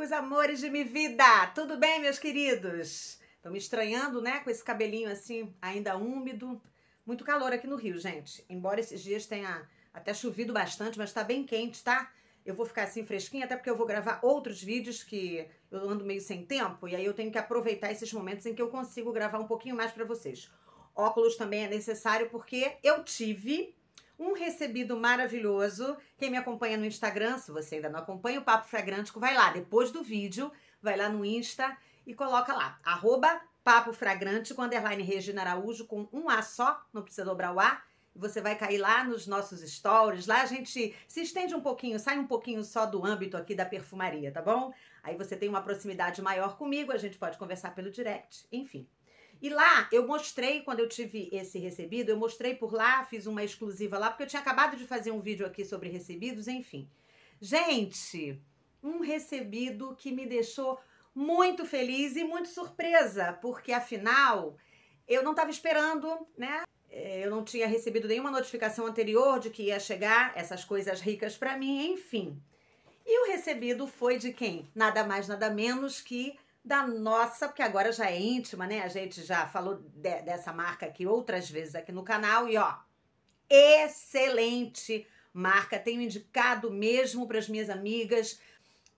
os amores de minha vida! Tudo bem, meus queridos? Estão me estranhando, né? Com esse cabelinho assim, ainda úmido. Muito calor aqui no Rio, gente. Embora esses dias tenha até chovido bastante, mas tá bem quente, tá? Eu vou ficar assim fresquinha, até porque eu vou gravar outros vídeos que eu ando meio sem tempo. E aí eu tenho que aproveitar esses momentos em que eu consigo gravar um pouquinho mais para vocês. Óculos também é necessário porque eu tive um recebido maravilhoso. Quem me acompanha no Instagram, se você ainda não acompanha o Papo Fragrântico, vai lá depois do vídeo, vai lá no Insta e coloca lá, arroba Papo Fragrântico, underline Regina Araújo, com um A só, não precisa dobrar o A. Você vai cair lá nos nossos stories. Lá a gente se estende um pouquinho, sai um pouquinho só do âmbito aqui da perfumaria, tá bom? Aí você tem uma proximidade maior comigo, a gente pode conversar pelo direct, enfim. E lá eu mostrei, quando eu tive esse recebido, eu mostrei por lá, fiz uma exclusiva lá, porque eu tinha acabado de fazer um vídeo aqui sobre recebidos, enfim. Gente, um recebido que me deixou muito feliz e muito surpresa, porque afinal eu não estava esperando, né? É, eu não tinha recebido nenhuma notificação anterior de que ia chegar essas coisas ricas para mim, enfim. E o recebido foi de quem? Nada mais, nada menos que da nossa, porque agora já é íntima, né? A gente já falou de, dessa marca aqui outras vezes aqui no canal e ó, excelente marca. Tenho indicado mesmo para as minhas amigas,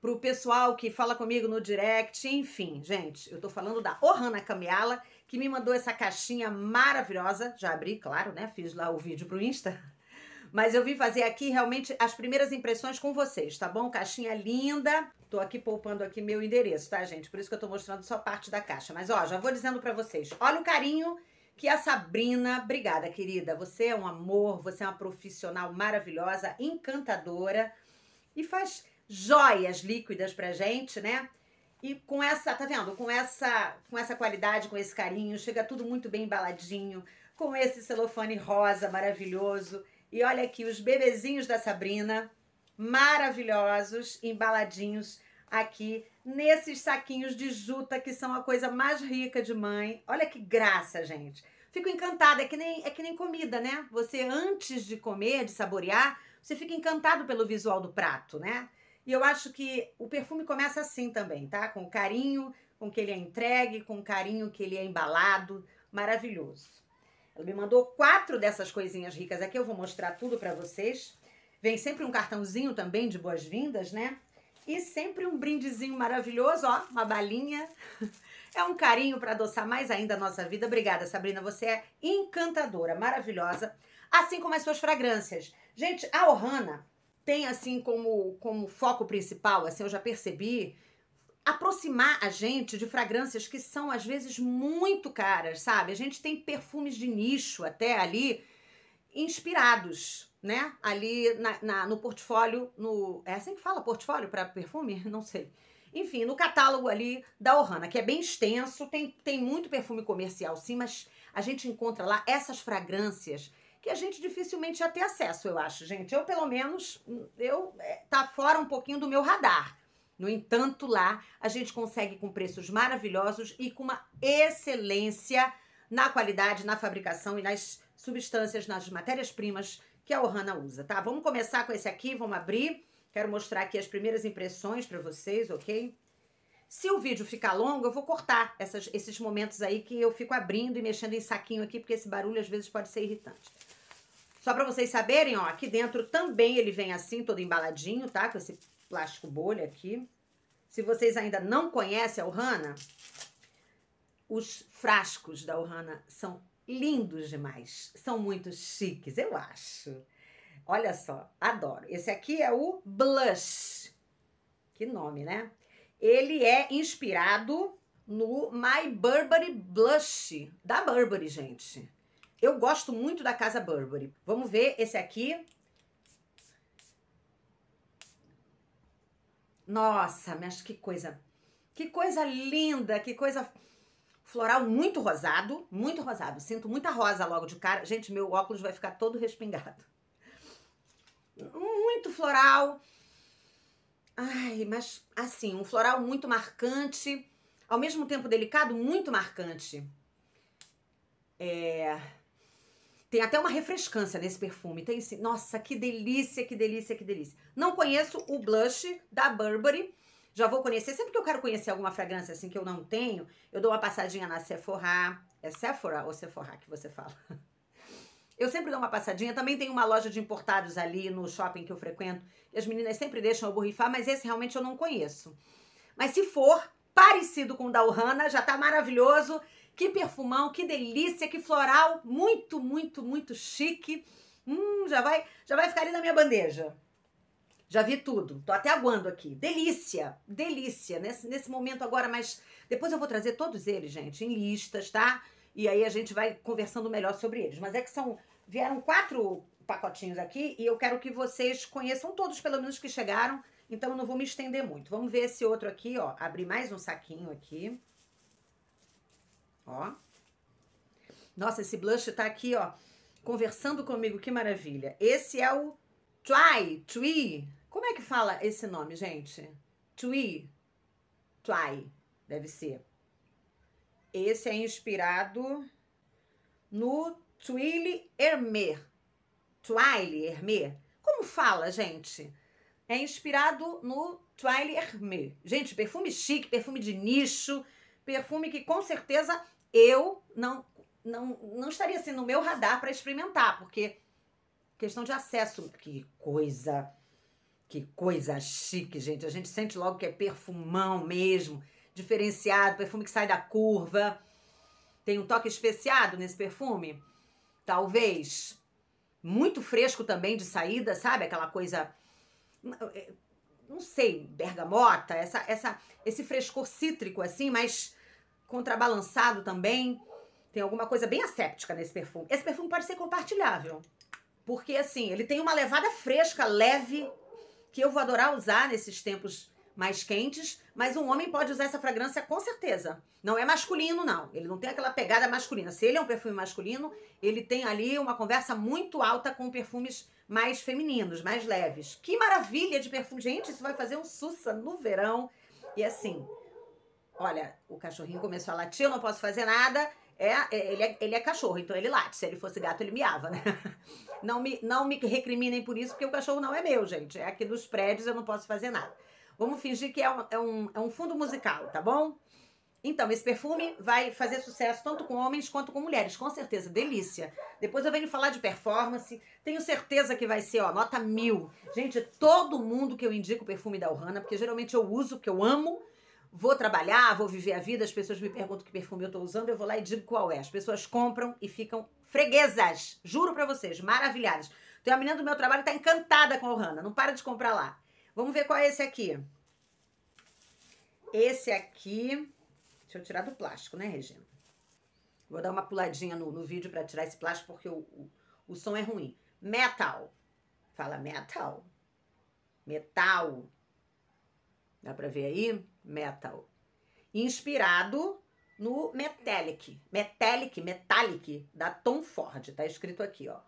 para o pessoal que fala comigo no direct, enfim, gente, eu estou falando da Ohana Kamiala, que me mandou essa caixinha maravilhosa. Já abri, claro, né? Fiz lá o vídeo pro Insta. Mas eu vim fazer aqui realmente as primeiras impressões com vocês, tá bom? Caixinha linda. Tô aqui poupando aqui meu endereço, tá, gente? Por isso que eu tô mostrando só parte da caixa. Mas, ó, já vou dizendo para vocês. Olha o carinho que a Sabrina... Obrigada, querida. Você é um amor, você é uma profissional maravilhosa, encantadora. E faz joias líquidas pra gente, né? E com essa, tá vendo? Com essa, com essa qualidade, com esse carinho, chega tudo muito bem embaladinho, com esse celofane rosa maravilhoso. E olha aqui os bebezinhos da Sabrina, maravilhosos, embaladinhos aqui nesses saquinhos de juta que são a coisa mais rica de mãe. Olha que graça, gente. Fico encantada, é que nem é que nem comida, né? Você antes de comer, de saborear, você fica encantado pelo visual do prato, né? E eu acho que o perfume começa assim também, tá? Com o carinho com que ele é entregue, com o carinho que ele é embalado, maravilhoso. Ela me mandou quatro dessas coisinhas ricas aqui, eu vou mostrar tudo para vocês. Vem sempre um cartãozinho também de boas-vindas, né? E sempre um brindezinho maravilhoso, ó, uma balinha. É um carinho para adoçar mais ainda a nossa vida. Obrigada, Sabrina. Você é encantadora, maravilhosa. Assim como as suas fragrâncias. Gente, a Ohana tem assim como, como foco principal, assim, eu já percebi, aproximar a gente de fragrâncias que são às vezes muito caras, sabe? A gente tem perfumes de nicho até ali inspirados né? Ali na, na, no portfólio, no. É assim que fala portfólio para perfume? Não sei. Enfim, no catálogo ali da Ohana, que é bem extenso, tem, tem muito perfume comercial, sim, mas a gente encontra lá essas fragrâncias que a gente dificilmente ia ter acesso, eu acho, gente. Eu, pelo menos, eu é, tá fora um pouquinho do meu radar. No entanto, lá a gente consegue com preços maravilhosos e com uma excelência na qualidade, na fabricação e nas substâncias, nas matérias-primas que a Ohana usa, tá? Vamos começar com esse aqui, vamos abrir. Quero mostrar aqui as primeiras impressões para vocês, ok? Se o vídeo ficar longo, eu vou cortar essas, esses momentos aí que eu fico abrindo e mexendo em saquinho aqui, porque esse barulho às vezes pode ser irritante. Só para vocês saberem, ó, aqui dentro também ele vem assim, todo embaladinho, tá? Com esse plástico bolha aqui. Se vocês ainda não conhecem a Ohana, os frascos da Ohana são lindos demais. São muito chiques, eu acho. Olha só, adoro. Esse aqui é o Blush. Que nome, né? Ele é inspirado no My Burberry Blush da Burberry, gente. Eu gosto muito da casa Burberry. Vamos ver esse aqui. Nossa, mas que coisa. Que coisa linda, que coisa floral muito rosado, muito rosado. Sinto muita rosa logo de cara. Gente, meu óculos vai ficar todo respingado. Muito floral. Ai, mas assim, um floral muito marcante, ao mesmo tempo delicado, muito marcante. É... Tem até uma refrescância nesse perfume. Tem esse... Nossa, que delícia, que delícia, que delícia. Não conheço o blush da Burberry, já vou conhecer. Sempre que eu quero conhecer alguma fragrância assim que eu não tenho, eu dou uma passadinha na Sephora. É Sephora ou Sephora que você fala? Eu sempre dou uma passadinha. Também tem uma loja de importados ali no shopping que eu frequento. E as meninas sempre deixam eu borrifar, mas esse realmente eu não conheço. Mas se for parecido com o da Ohana, já tá maravilhoso. Que perfumão, que delícia, que floral. Muito, muito, muito chique. Hum, já vai, já vai ficar ali na minha bandeja. Já vi tudo. Tô até aguando aqui. Delícia, delícia. Nesse, nesse momento agora, mas depois eu vou trazer todos eles, gente, em listas, tá? E aí a gente vai conversando melhor sobre eles. Mas é que são. Vieram quatro pacotinhos aqui e eu quero que vocês conheçam todos, pelo menos que chegaram. Então eu não vou me estender muito. Vamos ver esse outro aqui, ó. Abrir mais um saquinho aqui. Ó. Nossa, esse blush tá aqui, ó, conversando comigo, que maravilha. Esse é o Try Tree, como é que fala esse nome, gente? Twi? Twi, deve ser. Esse é inspirado no Twilly Hermé, Twilly Hermé. Como fala, gente? É inspirado no Twilly Hermé, Gente, perfume chique, perfume de nicho, perfume que com certeza eu não não, não estaria assim no meu radar para experimentar, porque questão de acesso, que coisa que coisa chique, gente. A gente sente logo que é perfumão mesmo, diferenciado, perfume que sai da curva. Tem um toque especiado nesse perfume? Talvez. Muito fresco também de saída, sabe? Aquela coisa hum, é, não sei, bergamota, essa, essa, esse frescor cítrico assim, mas contrabalançado também. Tem alguma coisa bem asséptica nesse perfume. Esse perfume pode ser compartilhável. Porque, assim, ele tem uma levada fresca, leve, que eu vou adorar usar nesses tempos mais quentes, mas um homem pode usar essa fragrância com certeza. Não é masculino, não. Ele não tem aquela pegada masculina. Se ele é um perfume masculino, ele tem ali uma conversa muito alta com perfumes mais femininos, mais leves. Que maravilha de perfume. Gente, isso vai fazer um sussa no verão. E assim, olha, o cachorrinho começou a latir, eu não posso fazer nada. É, é, ele, é, ele é cachorro, então ele late. Se ele fosse gato, ele miava, né? Não me, não me recriminem por isso, porque o cachorro não é meu, gente. É aqui nos prédios, eu não posso fazer nada. Vamos fingir que é um, é um, é um fundo musical, tá bom? Então, esse perfume vai fazer sucesso tanto com homens quanto com mulheres, com certeza, delícia. Depois eu venho falar de performance, tenho certeza que vai ser, ó, nota mil. Gente, todo mundo que eu indico o perfume da Ohana, porque geralmente eu uso, porque eu amo, vou trabalhar, vou viver a vida, as pessoas me perguntam que perfume eu estou usando, eu vou lá e digo qual é. As pessoas compram e ficam freguesas, juro para vocês, maravilhadas. Tem uma menina do meu trabalho que tá encantada com o Hanna, não para de comprar lá. Vamos ver qual é esse aqui. Esse aqui, deixa eu tirar do plástico, né, Regina? Vou dar uma puladinha no, no vídeo para tirar esse plástico porque o, o, o som é ruim. Metal. Fala metal. Metal. Dá pra ver aí? metal, inspirado no Metallic, Metallic, Metallic da Tom Ford, tá escrito aqui, ó.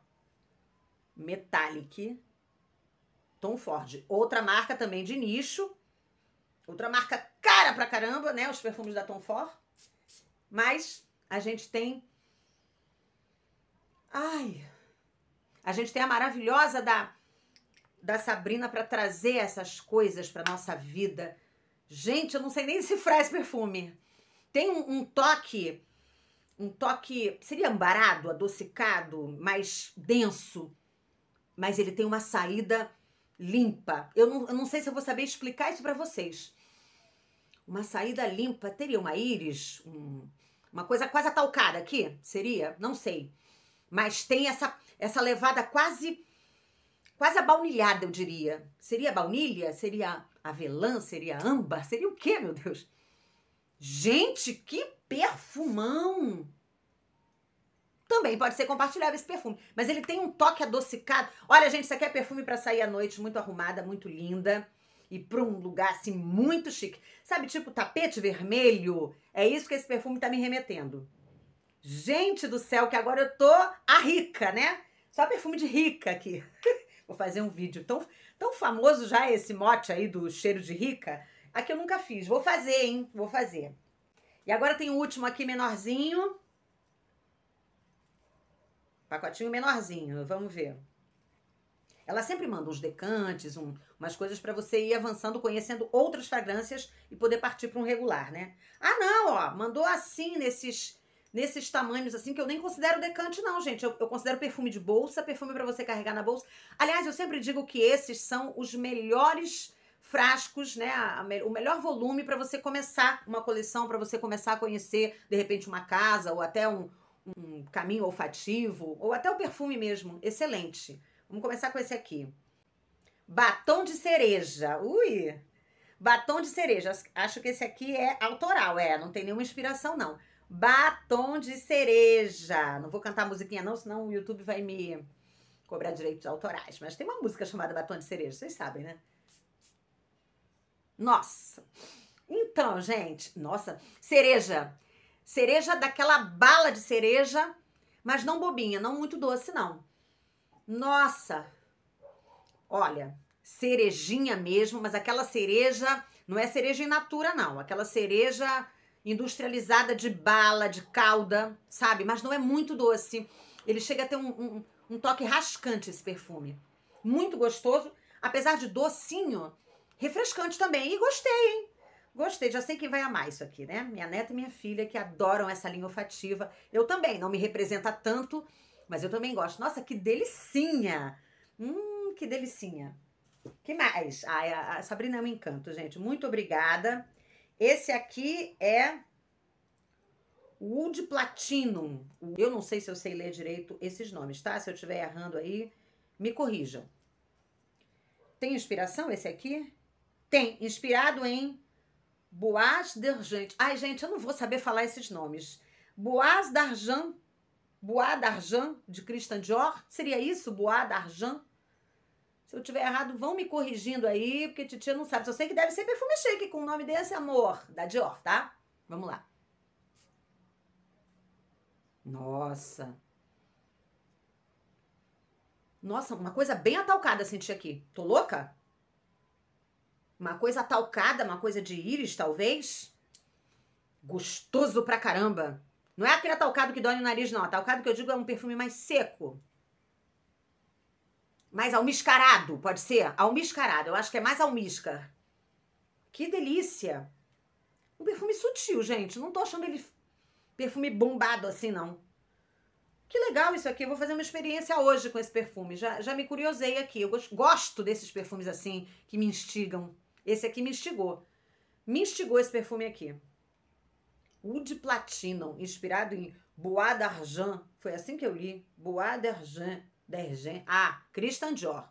Metallic Tom Ford, outra marca também de nicho, outra marca cara pra caramba, né, os perfumes da Tom Ford. Mas a gente tem Ai, a gente tem a maravilhosa da da Sabrina para trazer essas coisas para nossa vida Gente, eu não sei nem decifrar esse perfume. Tem um, um toque, um toque, seria ambarado, adocicado, mais denso. Mas ele tem uma saída limpa. Eu não, eu não sei se eu vou saber explicar isso para vocês. Uma saída limpa teria uma íris, um, uma coisa quase atalcada aqui? Seria? Não sei. Mas tem essa, essa levada quase quase abaunilhada, eu diria. Seria baunilha? Seria avelã, seria âmbar, seria o quê, meu Deus? Gente, que perfumão! Também pode ser compartilhável esse perfume, mas ele tem um toque adocicado. Olha, gente, isso aqui é perfume para sair à noite, muito arrumada, muito linda e para um lugar assim muito chique. Sabe, tipo tapete vermelho? É isso que esse perfume tá me remetendo. Gente do céu, que agora eu tô a rica, né? Só perfume de rica aqui. Vou fazer um vídeo tão Tão famoso já esse mote aí do cheiro de rica. Aqui eu nunca fiz. Vou fazer, hein? Vou fazer. E agora tem o último aqui menorzinho. Pacotinho menorzinho, vamos ver. Ela sempre manda uns decantes, um, umas coisas para você ir avançando, conhecendo outras fragrâncias e poder partir para um regular, né? Ah, não, ó, mandou assim nesses nesses tamanhos assim, que eu nem considero decante, não, gente. Eu, eu considero perfume de bolsa, perfume para você carregar na bolsa. Aliás, eu sempre digo que esses são os melhores frascos, né? A, a, o melhor volume para você começar uma coleção, para você começar a conhecer, de repente, uma casa ou até um, um caminho olfativo, ou até o perfume mesmo. Excelente. Vamos começar com esse aqui. Batom de cereja. Ui! Batom de cereja. Acho que esse aqui é autoral, é. Não tem nenhuma inspiração, não. Batom de cereja. Não vou cantar musiquinha, não, senão o YouTube vai me cobrar direitos autorais. Mas tem uma música chamada Batom de Cereja, vocês sabem, né? Nossa! Então, gente, nossa, cereja. Cereja daquela bala de cereja, mas não bobinha, não muito doce, não. Nossa! Olha, cerejinha mesmo, mas aquela cereja não é cereja in natura, não. Aquela cereja industrializada de bala, de calda, sabe? Mas não é muito doce. Ele chega a ter um, um, um toque rascante esse perfume. Muito gostoso, apesar de docinho, refrescante também. E gostei, hein? Gostei, já sei quem vai amar isso aqui, né? Minha neta e minha filha que adoram essa linha olfativa. Eu também, não me representa tanto, mas eu também gosto. Nossa, que delicinha! Hum, que delicinha. Que mais? Ai, ah, é, a Sabrina é um encanto, gente. Muito obrigada. Esse aqui é Wood Platinum. Eu não sei se eu sei ler direito esses nomes, tá? Se eu estiver errando aí, me corrijam. Tem inspiração esse aqui? Tem, inspirado em Boas d'Argent. Ai, gente, eu não vou saber falar esses nomes. Boas d'Argent, Boas d'Argent de Christian Dior, seria isso? Boas d'Argent? Se eu tiver errado, vão me corrigindo aí, porque titia não sabe. Só sei que deve ser perfume chique com o nome desse amor, da Dior, tá? Vamos lá. Nossa. Nossa, uma coisa bem atalcada senti aqui. Tô louca? Uma coisa atalcada, uma coisa de íris, talvez? Gostoso pra caramba. Não é aquele atalcado que dói no nariz, não. Atalcado que eu digo é um perfume mais seco. Mais almiscarado, pode ser? Almiscarado, eu acho que é mais almíscar. Que delícia! Um perfume sutil, gente. Não tô achando ele perfume bombado assim, não. Que legal isso aqui. Eu vou fazer uma experiência hoje com esse perfume. Já, já me curiosei aqui. Eu gosto desses perfumes assim, que me instigam. Esse aqui me instigou. Me instigou esse perfume aqui. Wood Platinum, inspirado em Bois d'Argent. Foi assim que eu li. Bois d'Argent. Dergen... Ah, Christian Dior.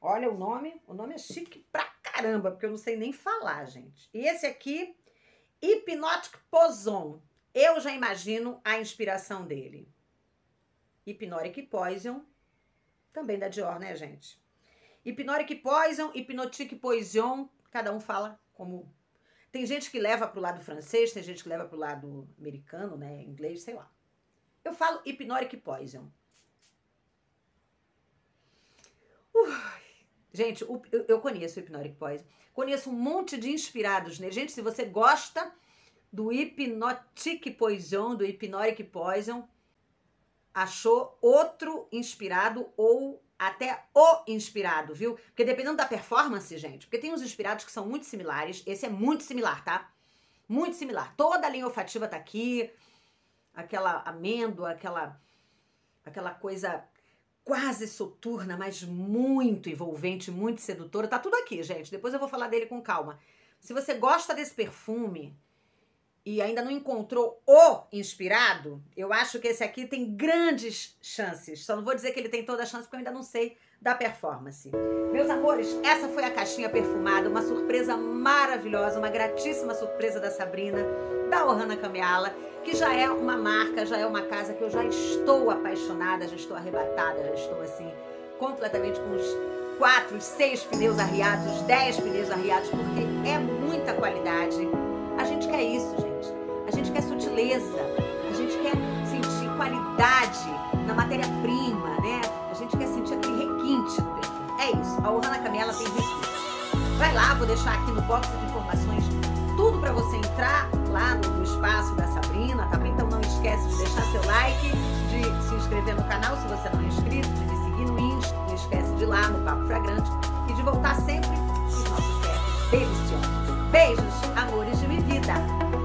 Olha o nome, o nome é chique pra caramba, porque eu não sei nem falar, gente. E esse aqui, Hypnotic Poison. Eu já imagino a inspiração dele. Hypnotic Poison, também da Dior, né, gente? Hypnotic Poison, Hypnotic Poison, cada um fala como... Tem gente que leva pro lado francês, tem gente que leva pro lado americano, né, inglês, sei lá. Eu falo Hypnotic Poison. Gente, eu conheço o Hypnotic Poison. Conheço um monte de inspirados nele. Gente, se você gosta do Hypnotic Poison, do Hypnotic Poison, achou outro inspirado ou até o inspirado, viu? Porque dependendo da performance, gente, porque tem uns inspirados que são muito similares. Esse é muito similar, tá? Muito similar. Toda a linha olfativa tá aqui. Aquela amêndoa, aquela, aquela coisa quase soturna, mas muito envolvente, muito sedutora. Tá tudo aqui, gente. Depois eu vou falar dele com calma. Se você gosta desse perfume e ainda não encontrou o inspirado, eu acho que esse aqui tem grandes chances. Só não vou dizer que ele tem toda a chance porque eu ainda não sei da performance. Meus amores, essa foi a caixinha perfumada, uma surpresa maravilhosa, uma gratíssima surpresa da Sabrina, da Ohana Kamiala, que já é uma marca, já é uma casa que eu já estou apaixonada, já estou arrebatada, já estou assim, completamente com os quatro, seis pneus arriados, dez pneus arriados, porque é muita qualidade. A gente quer isso, gente. A gente quer sutileza, a gente quer sentir qualidade na matéria-prima, né? requinte. É isso, a Ohana Camela tem requinte. Vai lá, vou deixar aqui no box de informações tudo para você entrar lá no espaço da Sabrina, tá Então não esquece de deixar seu like, de se inscrever no canal se você não é inscrito, de me seguir no Insta, não esquece de ir lá no Papo Fragrante e de voltar sempre os nossos deliciosos. Beijos, amores de minha vida!